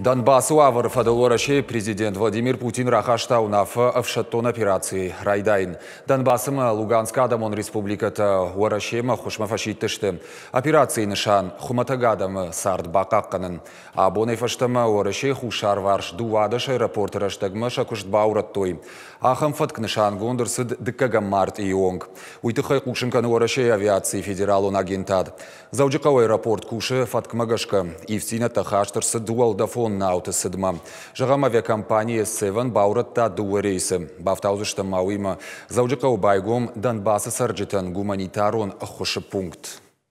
Донбасу авыр фадолораши президент Владимир Путин рахаштаунафы ұвшыттон операции райдайын. Донбасымы Луганск адамон республикаты орашемы хушма фашиттышты. Операции нышан адамы сард бақаққынын. Абонай фаштымы ораши құшар варш шай аэропорты раштагмы шакушт баурат той. Ахам фаткнышан Сыд дыккага март и онг. Уйтыхай кукшынканы орашей авиации Он агентад. Заудикау аэропорт куши фаткмагашка. Ивсина тахаштырсы дуалдафон наутысыдма. Жағам авиакомпания Севен Та Дуа Рейсы. Бафтаузышта мауима. Заудикау байгом Донбасы сарджитан гуманитарон хушы пункт.